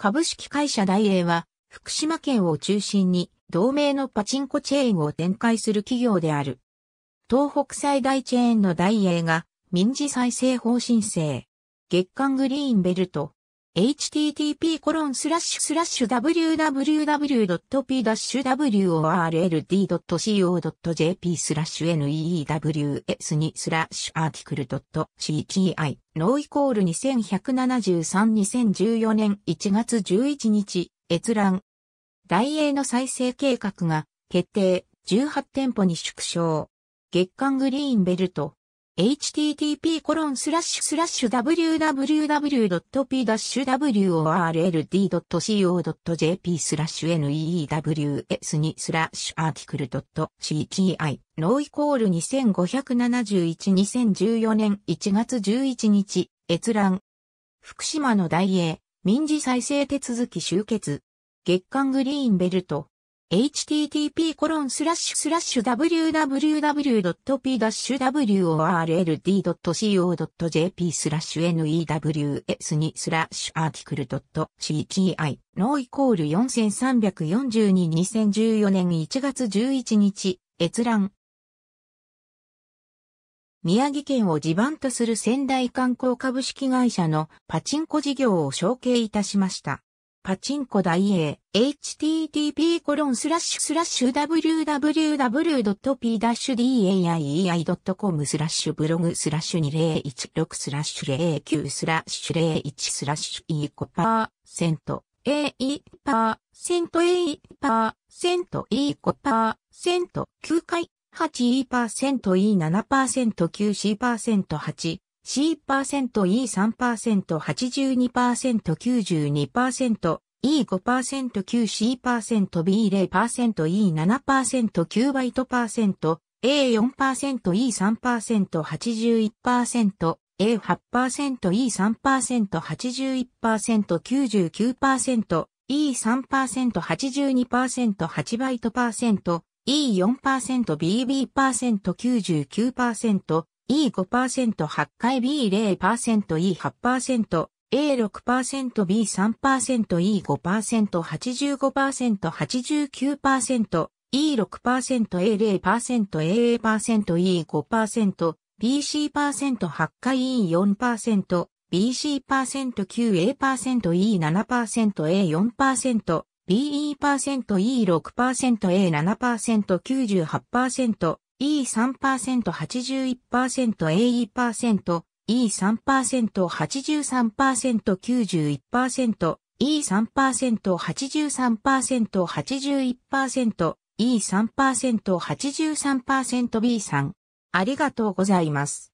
株式会社大英は、福島県を中心に、同盟のパチンコチェーンを展開する企業である。東北最大チェーンの大英が、民事再生法申請。月刊グリーンベルト、http://www.p-world.co.jp スラッシュ news にスラッシュアーティクル .cti ノーイコール2173-2014年1月11日閲覧大英の再生計画が決定18店舗に縮小月間グリーンベルト http://www.p-world.co.jp スラッシュ neews2 スラッシュアーティクル .cti ノーイコール25712014年1月11日閲覧福島の大英民事再生手続き終結月刊グリーンベルト http://www.p-world.co.jp スラッシュ news2 スラッシュアーティクル .cgi のイコール4342-2014年1月11日閲覧宮城県を地盤とする仙台観光株式会社のパチンコ事業を承継いたしました。パチンコ大英、http://www.p-daei.com スラッシュブログスラッシュ2016スラッシュ09スラッシュ01スラッシュコパーセント A1 パーセント A1 パーセント e コパーセント9回 8E%E7%9C%8 c e 3 82%92%、E5%9C%B0%E7%9 A4%E3%81%、A8%E3%81%99%、E3%82%8 バ E4%BB%99%、E5%、8回 B0%、E8%、A6%、B3%、E5%、85%、89%、E6%、A0%、AA%、E5%、BC%8 回 E4%、BC%9A%、E7%、A4%、BE%E6%、A7%、98%、E3%、81%、AE%、E3%、83%、91%、E3%、83%、81%、E3%、83%B3。ありがとうございます。